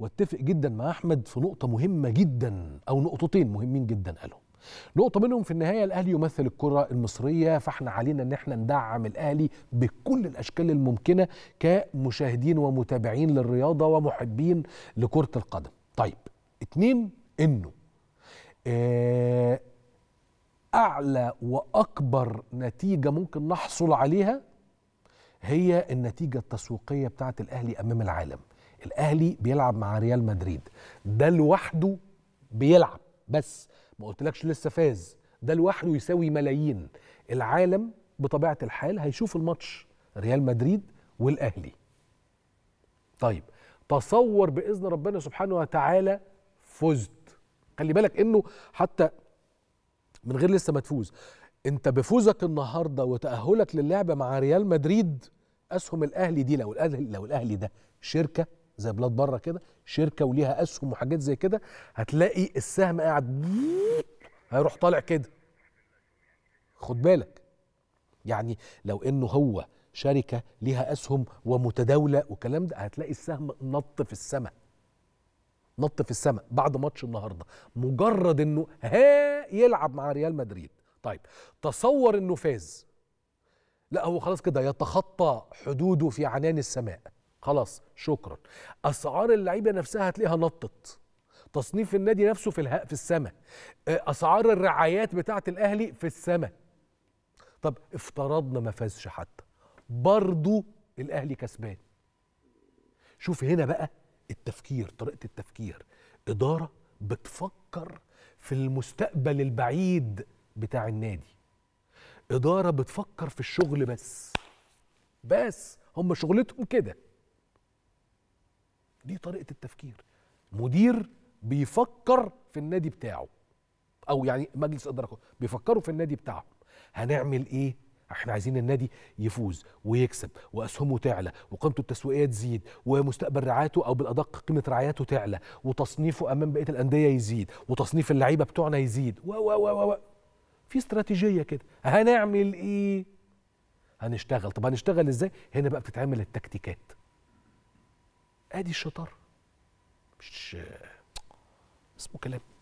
واتفق جدا مع احمد في نقطه مهمه جدا او نقطتين مهمين جدا قالهم نقطة منهم في النهاية الأهلي يمثل الكرة المصرية فاحنا علينا إن احنا ندعم الأهلي بكل الأشكال الممكنة كمشاهدين ومتابعين للرياضة ومحبين لكرة القدم. طيب اتنين إنه آه أعلى وأكبر نتيجة ممكن نحصل عليها هي النتيجة التسويقية بتاعة الأهلي أمام العالم. الاهلي بيلعب مع ريال مدريد ده لوحده بيلعب بس ما قلتلكش لسه فاز ده لوحده يساوي ملايين العالم بطبيعه الحال هيشوف الماتش ريال مدريد والاهلي طيب تصور باذن ربنا سبحانه وتعالى فزت خلي بالك انه حتى من غير لسه ما تفوز انت بفوزك النهارده وتاهلك للعبه مع ريال مدريد اسهم الاهلي دي لو الاهلي لو الاهلي ده شركه زي بلاد بره كده شركه وليها اسهم وحاجات زي كده هتلاقي السهم قاعد هيروح طالع كده خد بالك يعني لو انه هو شركه ليها اسهم ومتداوله وكلام ده هتلاقي السهم نط في السماء نط في السماء بعد ماتش النهارده مجرد انه ها يلعب مع ريال مدريد طيب تصور انه فاز لا هو خلاص كده يتخطى حدوده في عنان السماء خلاص شكرا اسعار اللعيبه نفسها هتلاقيها نطت تصنيف النادي نفسه في الهاء في السماء آه، اسعار الرعايات بتاعه الاهلي في السماء طب افترضنا ما فازش حتى برضه الاهلي كسبان شوف هنا بقى التفكير طريقه التفكير اداره بتفكر في المستقبل البعيد بتاع النادي اداره بتفكر في الشغل بس بس هم شغلتهم كده دي طريقه التفكير مدير بيفكر في النادي بتاعه او يعني مجلس اداره بيفكروا في النادي بتاعه هنعمل ايه احنا عايزين النادي يفوز ويكسب واسهمه تعلى وقيمته التسويقيه تزيد ومستقبل رعايته او بالادق قيمه رعايته تعلى وتصنيفه امام بقيه الانديه يزيد وتصنيف اللعيبه بتوعنا يزيد و و و و في استراتيجيه كده هنعمل ايه هنشتغل طب هنشتغل ازاي هنا بقى بتتعمل التكتيكات ادي الشطار مش اسمه كلام